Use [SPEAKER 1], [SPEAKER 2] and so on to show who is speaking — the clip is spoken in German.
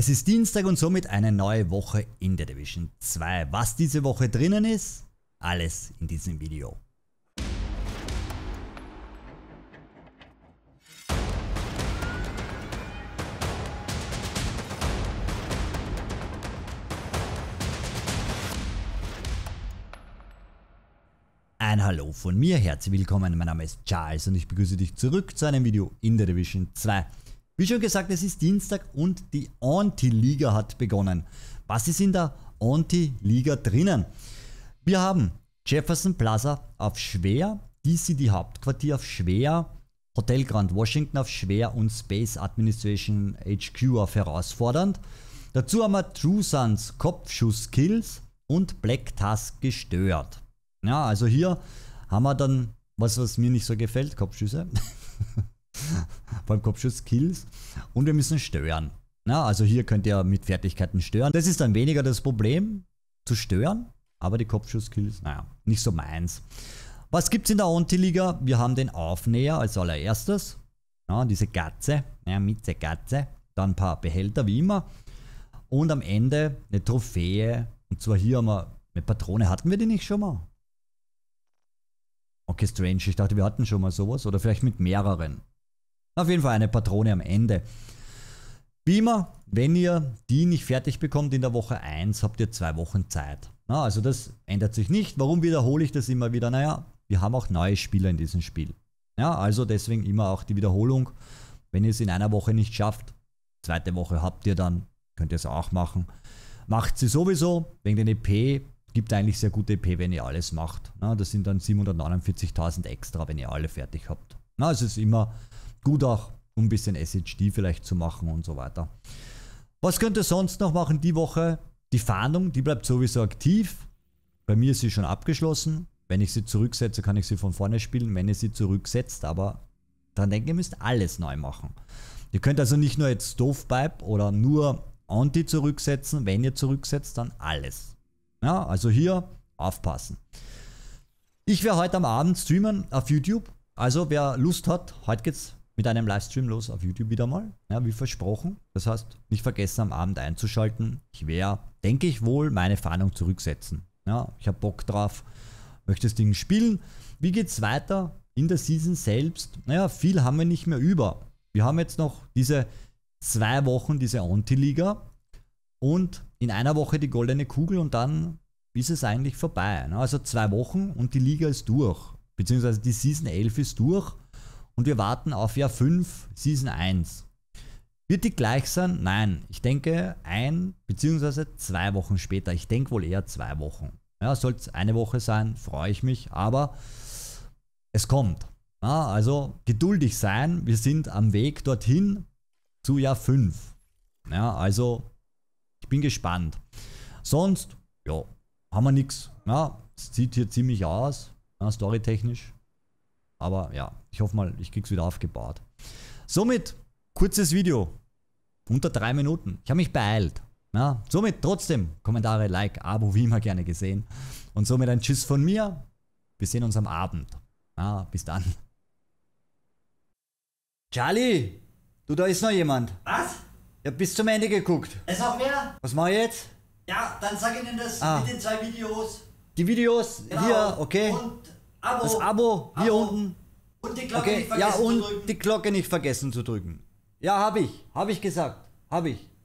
[SPEAKER 1] Es ist Dienstag und somit eine neue Woche in der Division 2. Was diese Woche drinnen ist, alles in diesem Video. Ein Hallo von mir, herzlich willkommen, mein Name ist Charles und ich begrüße dich zurück zu einem Video in der Division 2. Wie schon gesagt, es ist Dienstag und die Anti-Liga hat begonnen. Was ist in der Anti-Liga drinnen? Wir haben Jefferson Plaza auf schwer, DCD Hauptquartier auf schwer, Hotel Grand Washington auf schwer und Space Administration HQ auf herausfordernd. Dazu haben wir True Suns Kopfschuss-Kills und Black Task gestört. Ja, also hier haben wir dann was, was mir nicht so gefällt, Kopfschüsse. beim Kopfschuss Kills. Und wir müssen stören. Na, also hier könnt ihr mit Fertigkeiten stören. Das ist dann weniger das Problem, zu stören. Aber die Kopfschusskills, naja, nicht so meins. Was gibt's in der anti liga Wir haben den Aufnäher als allererstes. Ja, diese Gatze, ja, Mitze Gatze. Dann ein paar Behälter, wie immer. Und am Ende eine Trophäe. Und zwar hier haben wir eine Patrone. Hatten wir die nicht schon mal? Okay, strange. Ich dachte, wir hatten schon mal sowas. Oder vielleicht mit mehreren. Auf jeden Fall eine Patrone am Ende. Wie immer, wenn ihr die nicht fertig bekommt in der Woche 1, habt ihr zwei Wochen Zeit. Na, also das ändert sich nicht. Warum wiederhole ich das immer wieder? Naja, wir haben auch neue Spieler in diesem Spiel. Ja, also deswegen immer auch die Wiederholung. Wenn ihr es in einer Woche nicht schafft, zweite Woche habt ihr dann, könnt ihr es auch machen. Macht sie sowieso, wegen den EP gibt eigentlich sehr gute EP, wenn ihr alles macht. Na, das sind dann 749.000 extra, wenn ihr alle fertig habt. Na, es ist immer gut auch, um ein bisschen SHD vielleicht zu machen und so weiter. Was könnt ihr sonst noch machen die Woche? Die Fahndung, die bleibt sowieso aktiv. Bei mir ist sie schon abgeschlossen. Wenn ich sie zurücksetze, kann ich sie von vorne spielen, wenn ihr sie zurücksetzt, aber dann denke ihr müsst alles neu machen. Ihr könnt also nicht nur jetzt Stovepipe oder nur Anti zurücksetzen, wenn ihr zurücksetzt, dann alles. Ja, also hier aufpassen. Ich werde heute am Abend streamen auf YouTube. Also wer Lust hat, heute geht's mit einem Livestream los auf YouTube wieder mal, ja, wie versprochen. Das heißt, nicht vergessen am Abend einzuschalten. Ich werde, denke ich wohl, meine Fahndung zurücksetzen. Ja, ich habe Bock drauf, möchte das Ding spielen. Wie geht's weiter in der Season selbst? Naja, viel haben wir nicht mehr über. Wir haben jetzt noch diese zwei Wochen, diese Anti-Liga und in einer Woche die goldene Kugel und dann ist es eigentlich vorbei. Ne? Also zwei Wochen und die Liga ist durch. Beziehungsweise die Season 11 ist durch und wir warten auf Jahr 5, Season 1. Wird die gleich sein? Nein. Ich denke ein beziehungsweise zwei Wochen später. Ich denke wohl eher zwei Wochen. Ja, sollte es eine Woche sein, freue ich mich, aber es kommt. Ja, also geduldig sein, wir sind am Weg dorthin zu Jahr 5. Ja, also ich bin gespannt. Sonst, ja, haben wir nichts. Ja, sieht hier ziemlich aus. Ja, Storytechnisch. Aber ja, ich hoffe mal, ich krieg's wieder aufgebaut. Somit, kurzes Video. Unter drei Minuten. Ich habe mich beeilt. Ja, somit trotzdem Kommentare, Like, Abo, wie immer gerne gesehen. Und somit ein Tschüss von mir. Wir sehen uns am Abend. Ja, bis dann. Charlie, du, da ist noch jemand. Was? Ich hab bis zum Ende geguckt. Es noch mehr? Was mach ich jetzt? Ja, dann sag ich ihnen das ah. mit den zwei Videos. Die Videos genau. hier, okay. Und Abo. Das Abo, hier Abo. unten. Und die Glocke okay. nicht vergessen ja, und zu drücken. Die Glocke nicht vergessen zu drücken. Ja, habe ich. Habe ich gesagt. Habe ich.